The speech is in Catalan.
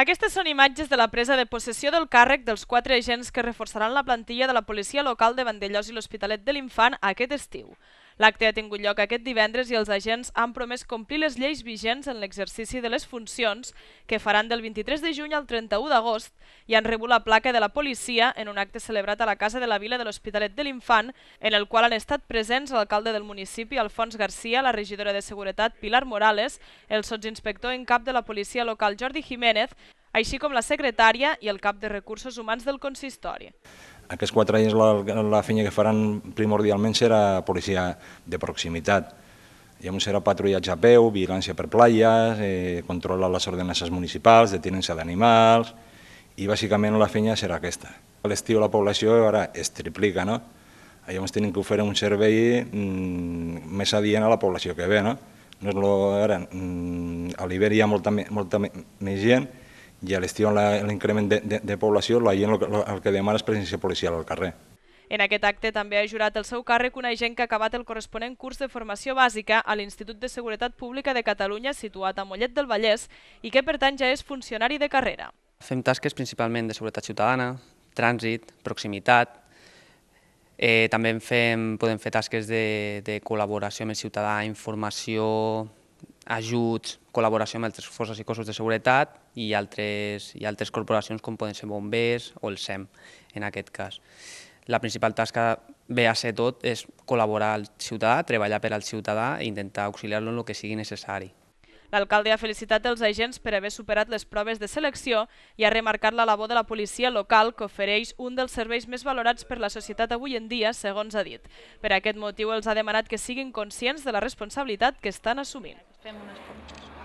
Aquestes són imatges de la presa de possessió del càrrec dels quatre agents que reforçaran la plantilla de la policia local de Vandellós i l'Hospitalet de l'Infant aquest estiu. L'acte ha tingut lloc aquest divendres i els agents han promès complir les lleis vigents en l'exercici de les funcions que faran del 23 de juny al 31 d'agost i han rebut la placa de la policia en un acte celebrat a la Casa de la Vila de l'Hospitalet de l'Infant, en el qual han estat presents l'alcalde del municipi, Alfons Garcia, la regidora de Seguretat, Pilar Morales, el sotsinspector en cap de la policia local, Jordi Jiménez, així com la secretària i el cap de Recursos Humans del consistori. Aquests quatre anys la, la feina que faran primordialment serà policia de proximitat. Llavors serà patrullatge a peu, vigilància per playes, eh, control a les ordenances municipals, detenència d'animals, i bàsicament la feina serà aquesta. A l'estiu la població ara es triplica, no? Llavors hem que oferir un servei mm, més adient a la població que ve, no? no és lo, ara, mm, a l'hivern hi ha molta, molta més gent i a l'estiu l'increment de, de, de població la gent el, el que demana és presència policial al carrer. En aquest acte també ha jurat el seu càrrec una gent que ha acabat el corresponent curs de formació bàsica a l'Institut de Seguretat Pública de Catalunya situat a Mollet del Vallès i que per tant ja és funcionari de carrera. Fem tasques principalment de seguretat ciutadana, trànsit, proximitat, eh, també fem, podem fer tasques de, de col·laboració amb el ciutadà, informació, ajuts, col·laboració amb altres forces i cossos de seguretat i altres, i altres corporacions com poden ser bombers o el SEM, en aquest cas. La principal tasca ve a ser tot és col·laborar al ciutadà, treballar per al ciutadà i intentar auxiliar-lo en el que sigui necessari. L'alcalde ha felicitat els agents per haver superat les proves de selecció i ha remarcat la labor de la policia local que ofereix un dels serveis més valorats per la societat avui en dia, segons ha dit. Per aquest motiu els ha demanat que siguin conscients de la responsabilitat que estan assumint. Fem unes